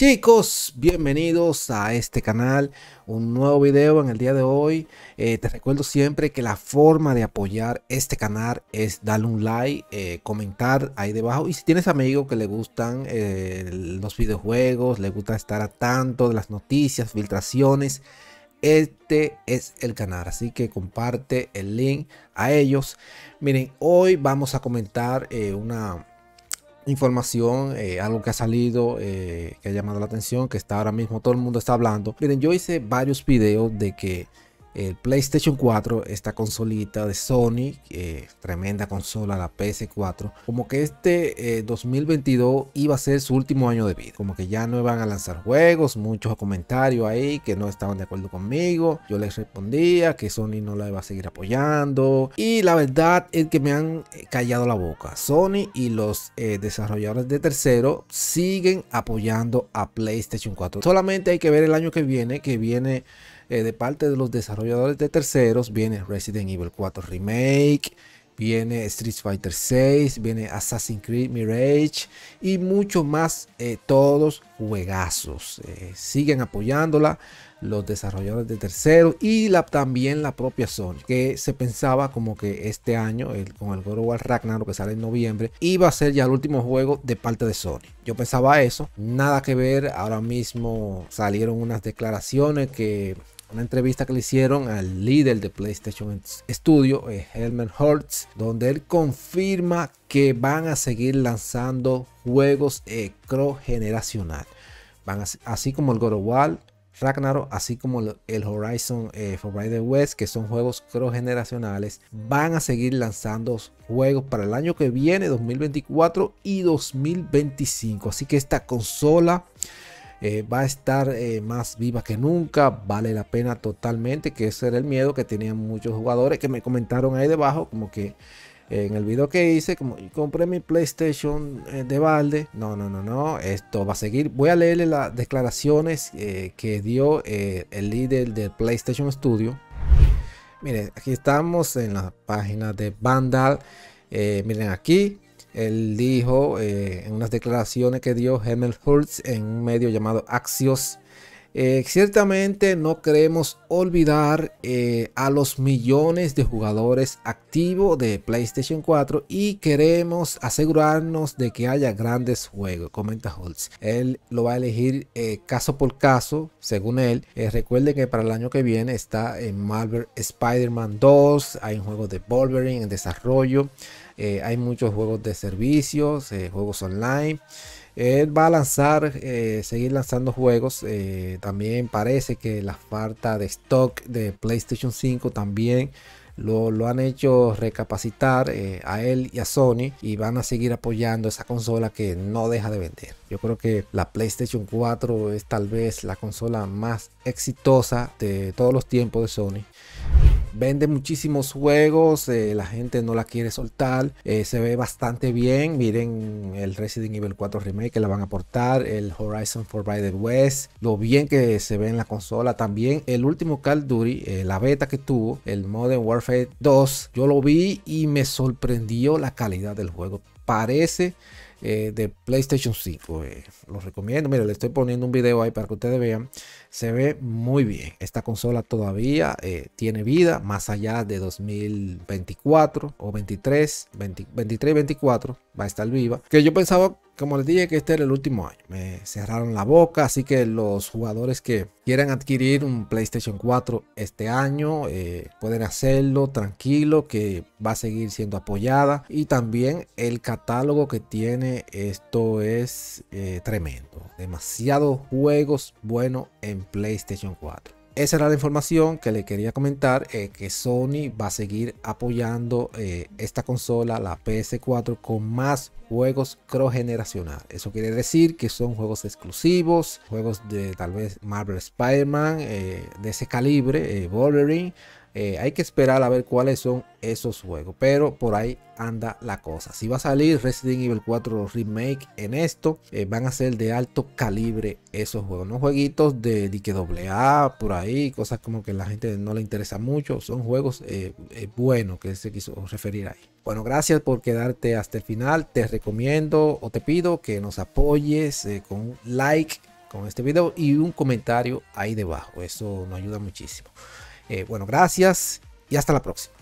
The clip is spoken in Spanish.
Chicos, bienvenidos a este canal, un nuevo video en el día de hoy. Eh, te recuerdo siempre que la forma de apoyar este canal es darle un like, eh, comentar ahí debajo. Y si tienes amigos que le gustan eh, los videojuegos, le gusta estar a tanto de las noticias, filtraciones, este es el canal, así que comparte el link a ellos. Miren, hoy vamos a comentar una, información, eh, algo que ha salido, eh, que ha llamado la atención, que está ahora mismo todo el mundo está hablando. Miren, yo hice varios videos de que el PlayStation 4, esta consolita de Sony, eh, tremenda consola, la PS4, como que este 2022 eh, iba a ser su último año de vida, como que ya no iban a lanzar juegos, muchos comentarios ahí que no estaban de acuerdo conmigo, yo les respondía que Sony no la iba a seguir apoyando y la verdad es que me han eh, callado la boca, Sony y los desarrolladores de tercero siguen apoyando a PlayStation 4, solamente hay que ver el año que viene, que viene... Eh, de parte de los desarrolladores de terceros, viene Resident Evil 4 Remake, viene Street Fighter 6, viene Assassin's Creed Mirage y mucho más, eh, todos juegazos. Eh, siguen apoyándola los desarrolladores de terceros y la, también la propia Sony, que se pensaba como que este año, el, con el God of Ragnarok que sale en noviembre, iba a ser ya el último juego de parte de Sony. Yo pensaba eso, nada que ver, ahora mismo salieron unas declaraciones que una entrevista que le hicieron al líder de PlayStation Studio, eh, herman Hertz, donde él confirma que van a seguir lanzando juegos eh, cross-generacional. Van así como el God of War, Ragnarok, así como el Horizon eh, Forbidden West, que son juegos cross-generacionales, van a seguir lanzando juegos para el año que viene, 2024 y 2025. Así que esta consola eh, va a estar eh, más viva que nunca, vale la pena totalmente, que ese era el miedo que tenían muchos jugadores que me comentaron ahí debajo, como que eh, en el video que hice, como compré mi PlayStation de balde, no, no, no, no, esto va a seguir, voy a leerle las declaraciones que dio el líder del PlayStation Studio. Miren, aquí estamos en la página de Vandal. miren aquí, él dijo eh, en unas declaraciones que dio Hemel en un medio llamado Axios eh, ciertamente no queremos olvidar eh, a los millones de jugadores activos de PlayStation 4 y queremos asegurarnos de que haya grandes juegos, comenta Holtz. Él lo va a elegir eh, caso por caso, según él. recuerde que para el año que viene está en Marvel Spider-Man 2, hay un juego de Wolverine en desarrollo, hay muchos juegos de servicios, juegos online. Él va a lanzar, eh, seguir lanzando juegos. Eh, también parece que la falta de stock de PlayStation 5 también lo, han hecho recapacitar eh, a él y a Sony y van a seguir apoyando esa consola que no deja de vender. Yo creo que la PlayStation 4 es tal vez la consola más exitosa de todos los tiempos de Sony vende muchísimos juegos, eh, la gente no la quiere soltar, eh, se ve bastante bien. Miren el Resident Evil 4 Remake que la van a aportar, el Horizon Forbidden West, lo bien que se ve en la consola. También el último Call of Duty, eh, la beta que tuvo, el Modern Warfare 2, yo lo vi y me sorprendió la calidad del juego. Parece eh, de PlayStation 5. Eh, los recomiendo. Mira, le estoy poniendo un video ahí para que ustedes vean. Se ve muy bien. Esta consola todavía eh, tiene vida más allá de 2024 o 23, 23, 24. Va a estar viva. Que yo pensaba como les dije que este era el último año, me cerraron la boca, así que los jugadores que quieran adquirir un PlayStation 4 este año eh, pueden hacerlo tranquilo que va a seguir siendo apoyada y también el catálogo que tiene esto es eh, tremendo, demasiados juegos buenos en PlayStation 4. Esa era la información que le quería comentar, eh, que Sony va a seguir apoyando eh, esta consola, la PS4, con más juegos cross-generacional. Eso quiere decir que son juegos exclusivos, juegos de tal vez Marvel Spider-Man, eh, de ese calibre, Wolverine, eh, hay que esperar a ver cuáles son esos juegos. Pero por ahí anda la cosa. Si va a salir Resident Evil 4 Remake en esto, eh, van a ser de alto calibre esos juegos. No jueguitos de, de por ahí, cosas como que la gente no le interesa mucho. Son juegos eh, buenos que se quiso referir ahí. Bueno, gracias por quedarte hasta el final. Te recomiendo o te pido que nos apoyes con un like con este video y un comentario ahí debajo. Eso nos ayuda muchísimo. Eh, bueno, gracias y hasta la próxima.